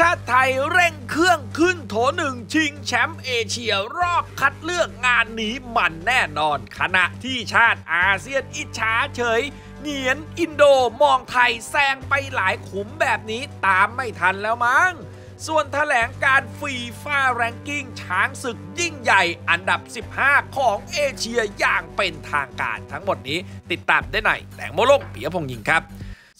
ชาติไทยเร่งเครื่องขึ้นโถหนึ่งชิงแชมป์เอเชียรอบคัดเลือกงานนี้มันแน่นอนขณะที่ชาติอาเซียนอิจฉาเฉย เหนียนอินโดมองไทยแซงไปหลายขุมแบบนี้ตามไม่ทันแล้วมั้ง ส่วนถแถลงการฟีฟ่าแรงกิ้งช้างศึกยิ่งใหญ่อันดับ 15 ของเอเชียอย่างเป็นทางการทั้งหมดนี้ติดตามได้ในแหลงโมโลกเปียพงยิงครับ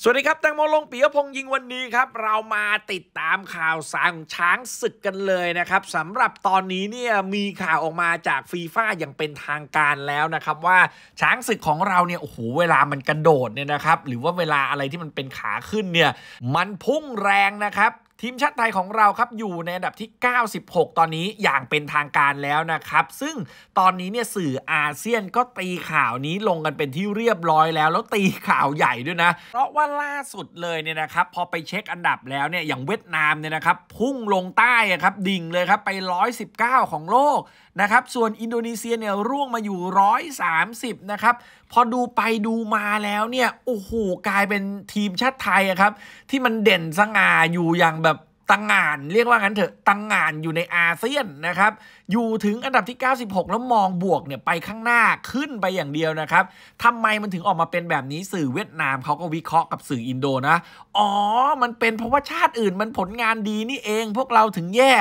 สวัสดีครับแตงโมลงปียพงยิงวันนี้ครับ เรามาติดตามข่าวสารของช้างศึกกันเลยนะครับสำหรับตอนนี้เนี่ยมีข่าวออกมาจากฟีฟ่าอย่างเป็นทางการแล้วนะครับว่าช้างศึกของเราเนี่ยโอ้โหเวลามันกระโดดเนี่ยนะครับ หรือว่าเวลาอะไรที่มันเป็นขาขึ้นเนี่ย มันพุ่งแรงนะครับทีมชาติไทยของเราครับอยู่ในอันดับที่ 96 ตอนนี้อย่างเป็นทางการแล้วนะครับ ซึ่งตอนนี้เนี่ยสื่ออาเซียนก็ตีข่าวนี้ลงกันเป็นที่เรียบร้อยแล้วแล้วตีข่าวใหญ่ด้วยนะ เพราะว่าล่าสุดเลยเนี่ยนะครับพอไปเช็คอันดับแล้วเนี่ยอย่างเวียดนามเนี่ยนะครับพุ่งลงใต้ครับดิ่งเลยครับไป 119 ของโลกนะครับส่วนอินโดนีเซียเนี่ยร่วงมาอยู่ 130 นะครับ พอดูไปดูมาแล้วเนี่ยโอ้โหกลายเป็นทีมชาติไทยครับที่มันเด่นสง่าอยู่อย่างแบบตังงาน เรียกว่างั้นเถอะตังงานอยู่ในอาเซียนนะครับ อยู่ถึงอันดับที่ 96 แล้วมองบวกเนี่ย ไปข้างหน้าขึ้นไปอย่างเดียวนะครับทำไมมันถึงออกมาเป็นแบบนี้สื่อเวียดนามเขาก็วิเคราะห์กับสื่ออินโดนะอ๋อ มันเป็นเพราะว่าชาติอื่นมันผลงานดีนี่เองพวกเราถึงแย่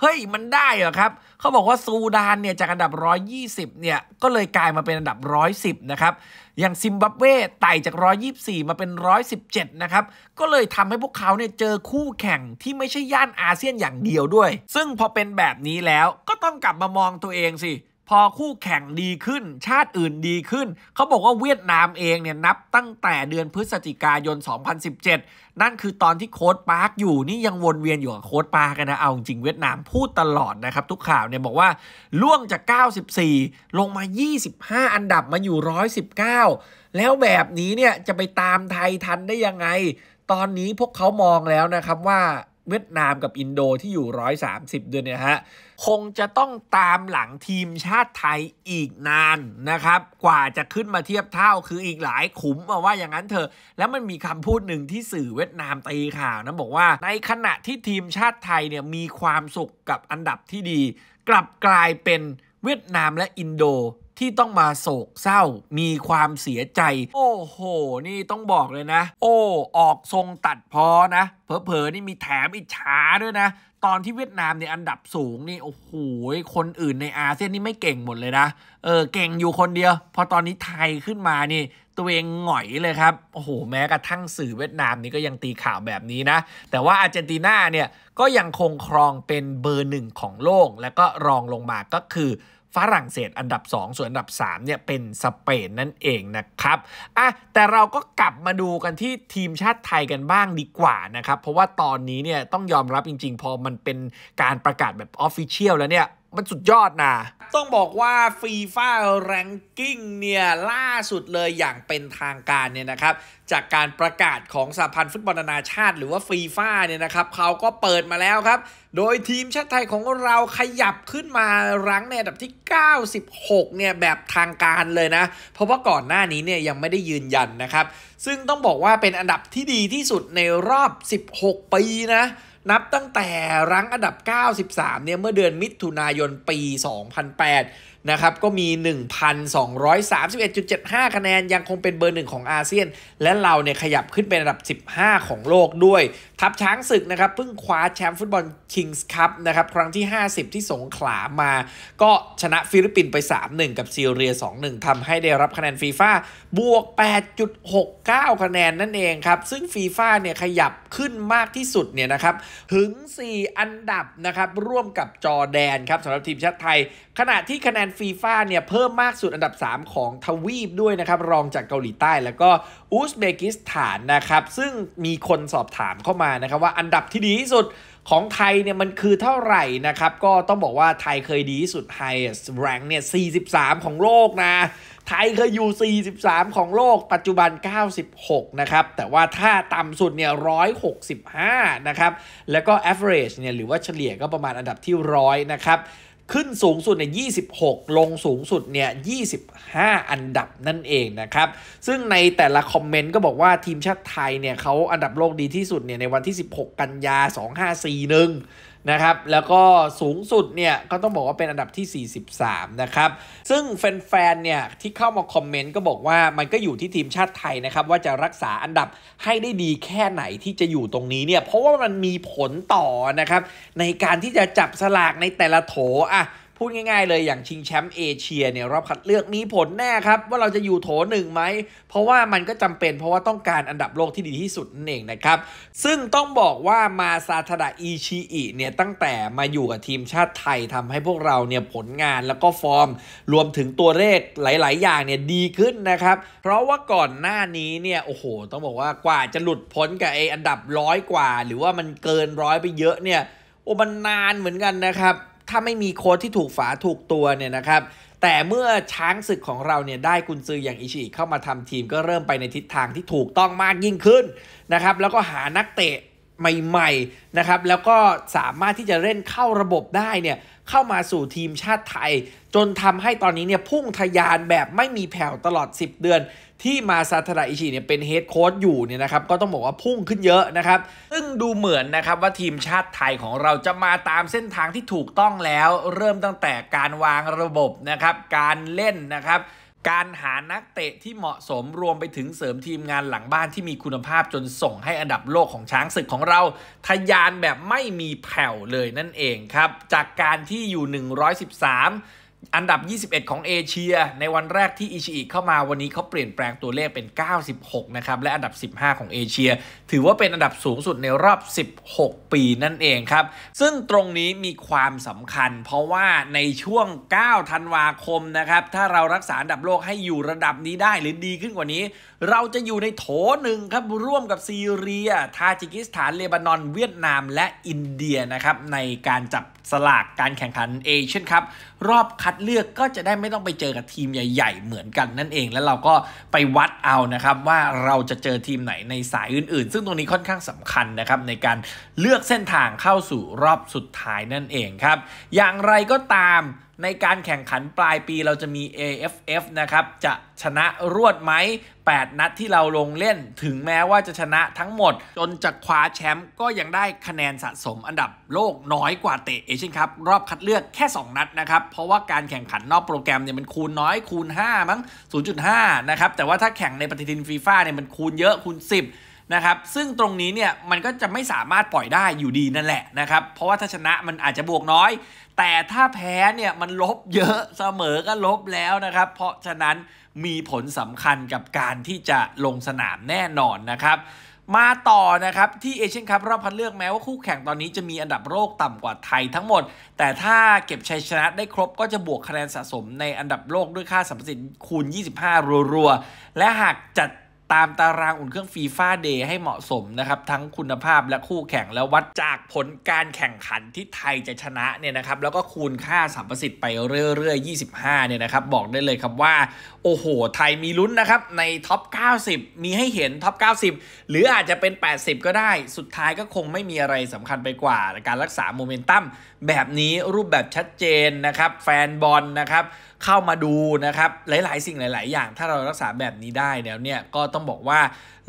เฮ้ยมันได้เหรอครับเขาบอกว่า ซูดานเนี่ยจากอันดับ 120 เนี่ย ก็เลยกลายมาเป็นอันดับ 110 นะครับอย่างซิมบับเวไต่จาก 124 มาเป็น 117 นะครับ ก็เลยทำให้พวกเขาเนี่ยเจอคู่แข่งที่ไม่ใช่ย่านอาเซียนอย่างเดียวด้วย ซึ่งพอเป็นแบบนี้แล้วก็ต้องกลับมามองตัวเองสิพอคู่แข่งดีขึ้นชาติอื่นดีขึ้น เขาบอกว่าเวียดนามเองเนี่ยนับตั้งแต่เดือนพฤศจิกายน 2017 นั่นคือตอนที่โค้ดปาร์กอยู่นี่ยังวนเวียนอยู่กับโค้ดปาร์กนะเอาจริงเวียดนามพูดตลอดนะครับทุกข่าวเนี่ย บอกว่า ล่วงจาก 94 ลงมา 25 อันดับมาอยู่ 119 แล้วแบบนี้เนี่ยจะไปตามไทยทันได้ยังไง ตอนนี้พวกเขามองแล้วนะครับว่าเวียดนามกับอินโดที่อยู่ 130ด้วยเนี่ยฮะคงจะต้องตามหลังทีมชาติไทยอีกนานนะครับกว่าจะขึ้นมาเทียบเท่าคืออีกหลายขุมมาว่าอย่างนั้นเถอะแล้วมันมีคำพูดหนึ่งที่สื่อเวียดนามตีข่าวนะบอกว่าในขณะที่ทีมชาติไทยเนี่ยมีความสุขกับอันดับที่ดี กลับกลายเป็นเวียดนามและอินโดที่ต้องมาโศกเศร้ามีความเสียใจ โอ้โหนี่ต้องบอกเลยนะ โอ้ออกทรงตัดพอนะเผลอๆนี่มีแถมอิจฉาด้วยนะตอนที่เวียดนามเนี่ยอันดับสูงนี่โอ้โหคนอื่นในอาเซียนนี่ไม่เก่งหมดเลยนะเออเก่งอยู่คนเดียว พอตอนนี้ไทยขึ้นมานี่ตัวเองหงอยเลยครับโอ้โห แม้กระทั่งสื่อเวียดนามนี่ก็ยังตีข่าวแบบนี้นะ แต่ว่าอาร์เจนตินาเนี่ยก็ยังคงครองเป็นเบอร์หนึ่งของโลกและก็รองลงมาก็คือฝรั่งเศสอันดับ 2 ส่วนอันดับ 3เนี่ยเป็นสเปนนั่นเองนะครับอ่ะแต่เราก็กลับมาดูกันที่ทีมชาติไทยกันบ้างดีกว่านะครับ เพราะว่าตอนนี้เนี่ยต้องยอมรับจริง ๆ พอมันเป็นการประกาศแบบออฟฟิเชียลแล้วเนี่ยมันสุดยอดนะ ต้องบอกว่าฟีฟ่าแรงกิ้งเนี่ยล่าสุดเลยอย่างเป็นทางการเนี่ยนะครับจากการประกาศของสหพันธ์ฟุตบอลนานาชาติหรือว่าฟีฟ่าเนี่ยนะครับเขาก็เปิดมาแล้วครับ โดยทีมชาติไทยของเราขยับขึ้นมารั้งในอันดับที่ 96เนี่ยแบบทางการเลยนะ เพราะว่าก่อนหน้านี้เนี่ยยังไม่ได้ยืนยันนะครับ ซึ่งต้องบอกว่าเป็นอันดับที่ดีที่สุดในรอบ 16 ปีนะนับตั้งแต่รั้งอันดับ 93เนี่ยเมื่อเดือนมิถุนายนปี 2008นะครับ ก็มี 1,231.75 คะแนนยังคงเป็นเบอร์หนึ่งของอาเซียน และเราเนี่ย ขยับขึ้นเป็นอันดับ 15 ของโลกด้วย ทัพช้างศึกนะครับเพิ่งคว้าแชมป์ฟุตบอล คิงส์คัพนะครับ ครั้งที่ 50 ที่สงขลามาก็ชนะฟิลิปปินส์ไป 3-1 กับซีเรีย 2-1ทำให้ได้รับคะแนนฟีฟ่าบวก 8.69 คะแนนนั่นเองครับ ซึ่งฟีฟ่าเนี่ยขยับขึ้นมากที่สุดเนี่ยนะครับถึง 4 อันดับนะครับร่วมกับจอแดนครับสำหรับทีมชาติไทยขณะที่คะแนนฟีฟ่าเนี่ยเพิ่มมากสุดอันดับ 3 ของทวีปด้วยนะครับ รองจากเกาหลีใต้แล้วก็อุซเบกิสถานนะครับ ซึ่งมีคนสอบถามเข้ามานะครับว่าอันดับที่ดีที่สุดของไทยเนี่ยมันคือเท่าไหร่นะครับ ก็ต้องบอกว่าไทยเคยดีที่สุด highest rank เนี่ย 43 ของโลกนะ ไทยเคยอยู่ 43 ของโลกปัจจุบัน 96 นะครับ แต่ว่าถ้าต่ำสุดเนี่ย165นะครับแล้วก็ average เนี่ยหรือว่าเฉลี่ยก็ประมาณอันดับที่100นะครับขึ้นสูงสุดใน26 ลงสูงสุดเนี่ย 25 อันดับนั่นเองนะครับ ซึ่งในแต่ละคอมเมนต์ก็บอกว่าทีมชาติไทยเนี่ยเขาอันดับโลกดีที่สุดเนี่ยในวันที่ 16 กันยา 2541นะครับแล้วก็สูงสุดเนี่ยก็ต้องบอกว่าเป็นอันดับที่ 43 นะครับ ซึ่งแฟนๆ เนี่ยที่เข้ามาคอมเมนต์ก็บอกว่ามันก็อยู่ที่ทีมชาติไทยนะครับ ว่าจะรักษาอันดับให้ได้ดีแค่ไหนที่จะอยู่ตรงนี้เนี่ยเพราะว่ามันมีผลต่อนะครับในการที่จะจับสลากในแต่ละโถอ่ะพูดง่าย ๆ เลยอย่างชิงแชมป์เอเชียเนี่ยรอบคัดเลือกมีผลแน่ครับ ว่าเราจะอยู่โถหนึ่งไหม เพราะว่ามันก็จำเป็นเพราะว่าต้องการอันดับโลกที่ดีที่สุดนั่นเองนะครับ ซึ่งต้องบอกว่ามาซาทาดะอิชิอิเนี่ยตั้งแต่มาอยู่กับทีมชาติไทยทำให้พวกเราเนี่ยผลงานแล้วก็ฟอร์มรวมถึงตัวเลขหลาย ๆ อย่างเนี่ยดีขึ้นนะครับ เพราะว่าก่อนหน้านี้เนี่ยโอ้โห ต้องบอกว่ากว่าจะหลุดพ้นกับไออันดับร้อยกว่า หรือว่ามันเกินร้อยไปเยอะเนี่ยโอ้มันนานเหมือนกันนะครับถ้าไม่มีโค้ดที่ถูกฝาถูกตัวเนี่ยนะครับแต่เมื่อช้างศึกของเราเนี่ยได้กุนซืออย่างอิชิเข้ามาทำทีมก็เริ่มไปในทิศทางที่ถูกต้องมากยิ่งขึ้นนะครับแล้วก็หานักเตะใหม่ๆนะครับแล้วก็สามารถที่จะเล่นเข้าระบบได้เนี่ยเข้ามาสู่ทีมชาติไทย จนทำให้ตอนนี้เนี่ยพุ่งทะยานแบบไม่มีแผ่วตลอด 10 เดือนที่มาซาทาระอิชิเนี่ยเป็นเฮดโค้ชอยู่เนี่ยนะครับก็ต้องบอกว่าพุ่งขึ้นเยอะนะครับซึ่งดูเหมือนนะครับว่าทีมชาติไทยของเราจะมาตามเส้นทางที่ถูกต้องแล้วเริ่มตั้งแต่การวางระบบนะครับการเล่นนะครับ การหานักเตะที่เหมาะสมรวมไปถึงเสริมทีมงานหลังบ้านที่มีคุณภาพจนส่งให้อันดับโลกของช้างศึกของเราทะยานแบบไม่มีแผ่วเลยนั่นเองครับจากการที่อยู่ 113อันดับ 21 ของเอเชียในวันแรกที่อิชิอิเข้ามาวันนี้เขาเปลี่ยนแปลงตัวเลขเป็น 96 นะครับและอันดับ 15 ของเอเชียถือว่าเป็นอันดับสูงสุดในรอบ 16 ปีนั่นเองครับซึ่งตรงนี้มีความสำคัญเพราะว่าในช่วง 9 ธันวาคมนะครับ ถ้าเรารักษาอันดับโลกให้อยู่ระดับนี้ได้หรือดีขึ้นกว่านี้ เราจะอยู่ในโถหนึ่งครับร่วมกับซีเรีย ทาจิกิสถานเลบานอนเวียดนามและอินเดียนะครับในการจับสลากการแข่งขันเอเชียนครับรอบคัดเลือกก็จะได้ไม่ต้องไปเจอกับทีมใหญ่ๆ เหมือนกันนั่นเอง แล้วเราก็ไปวัดเอานะครับ ว่าเราจะเจอทีมไหนในสายอื่นๆ ซึ่งตรงนี้ค่อนข้างสำคัญนะครับ ในการเลือกเส้นทางเข้าสู่รอบสุดท้ายนั่นเองครับอย่างไรก็ตามในการแข่งขันปลายปีเราจะมี AFF นะครับ จะชนะรวดไหม 8 นัดที่เราลงเล่น ถึงแม้ว่าจะชนะทั้งหมด จนจะคว้าแชมป์ก็ยังได้คะแนนสะสมอันดับโลกน้อยกว่าเตะเอเชียนคัพรอบคัดเลือกแค่ 2 นัดนะครับ เพราะว่าการแข่งขันนอกโปรแกรมเนี่ยมันคูณน้อยคูณ 5 มั้ง 0.5 นะครับ แต่ว่าถ้าแข่งในปฏิทินฟีฟ่าเนี่ยมันคูณเยอะคูณ 10นะครับซึ่งตรงนี้เนี่ยมันก็จะไม่สามารถปล่อยได้อยู่ดีนั่นแหละนะครับ เพราะว่าถ้าชนะมันอาจจะบวกน้อย แต่ถ้าแพ้เนี่ยมันลบเยอะเสมอก็ลบแล้วนะครับ เพราะฉะนั้นมีผลสำคัญกับการที่จะลงสนามแน่นอนนะครับ มาต่อนะครับที่เอเชียนคัพรอบคัดเลือกแม้ว่า คู่แข่งตอนนี้จะมีอันดับโลกต่ำกว่าไทยทั้งหมด แต่ถ้าเก็บชัยชนะได้ครบก็จะบวกคะแนนสะสม ในอันดับโลกด้วยค่าสัมประสิทธิ์คูณ 25รัวๆและหากจัดตามตารางอุ่นเครื่องฟีฟ่าเดย์ให้เหมาะสมนะครับทั้งคุณภาพและคู่แข่งแล้ววัดจากผลการแข่งขันที่ไทยจะชนะเนี่ยนะครับ แล้วก็คูณค่าสัมประสิทธิ์ไปเรื่อยๆ25 เนี่ยนะครับบอกได้เลยครับว่า โอ้โห ไทยมีลุ้นนะครับในท็อป 90 มีให้เห็นท็อป 90 หรืออาจจะเป็น 80 ก็ได้สุดท้ายก็คงไม่มีอะไรสำคัญไปกว่า การรักษาโมเมนตัมแบบนี้รูปแบบชัดเจนนะครับแฟนบอลนะครับเข้ามาดูนะครับหลายๆ สิ่งหลายๆ อย่างถ้าเรารักษาแบบนี้ได้แล้วเนี่ย ก็ต้องบอกว่า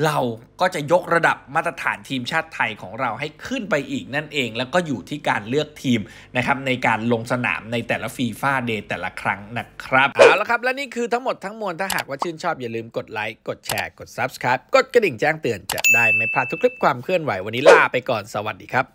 เราก็จะยกระดับมาตรฐานทีมชาติไทยของเราให้ขึ้นไปอีกนั่นเอง แล้วก็อยู่ที่การเลือกทีมนะครับในการลงสนามในแต่ละฟีฟ่าเดย์แต่ละครั้งนะครับเอาละครับและนี่คือทั้งหมดทั้งมวลถ้าหากว่าชื่นชอบอย่าลืมกดไลค์กดแชร์กด Subscribe กดกระดิ่งแจ้งเตือนจะได้ไม่พลาดทุกคลิปความเคลื่อนไหววันนี้ลาไปก่อนสวัสดีครับ